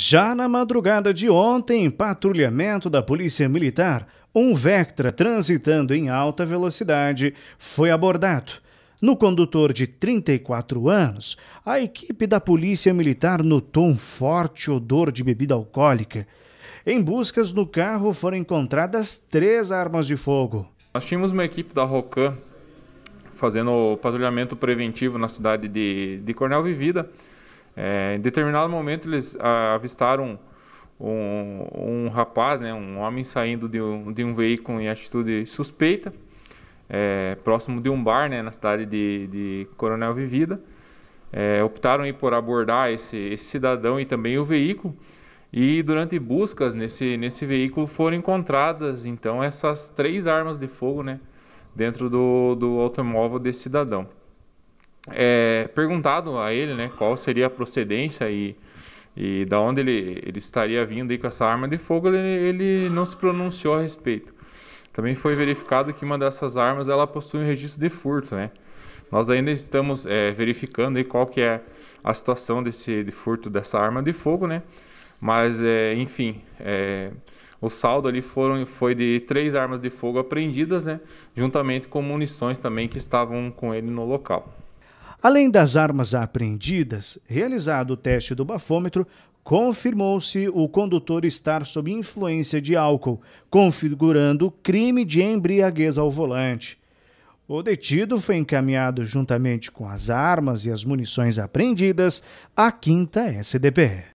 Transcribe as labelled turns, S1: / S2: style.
S1: Já na madrugada de ontem, patrulhamento da Polícia Militar, um Vectra transitando em alta velocidade foi abordado. No condutor de 34 anos, a equipe da Polícia Militar notou um forte odor de bebida alcoólica. Em buscas no carro foram encontradas três armas de fogo.
S2: Nós tínhamos uma equipe da Rocan fazendo o patrulhamento preventivo na cidade de, de Cornel Vivida. É, em determinado momento eles ah, avistaram um, um, rapaz, né, um homem saindo de um, de um veículo em atitude suspeita, é, próximo de um bar né, na cidade de, de Coronel Vivida. É, optaram por abordar esse, esse cidadão e também o veículo. E durante buscas nesse, nesse veículo foram encontradas então essas três armas de fogo né, dentro do, do automóvel desse cidadão é, perguntado a ele né, qual seria a procedência e, e da onde ele, ele estaria vindo aí com essa arma de fogo, ele, ele não se pronunciou a respeito. Também foi verificado que uma dessas armas ela possui um registro de furto, né? Nós ainda estamos é, verificando aí qual que é a situação desse de furto dessa arma de fogo, né? Mas, é, enfim, é, o saldo ali foram, foi de três armas de fogo apreendidas, né? Juntamente com munições também que estavam com ele no local.
S1: Além das armas apreendidas, realizado o teste do bafômetro, confirmou-se o condutor estar sob influência de álcool, configurando crime de embriaguez ao volante. O detido foi encaminhado juntamente com as armas e as munições apreendidas à 5 SDP.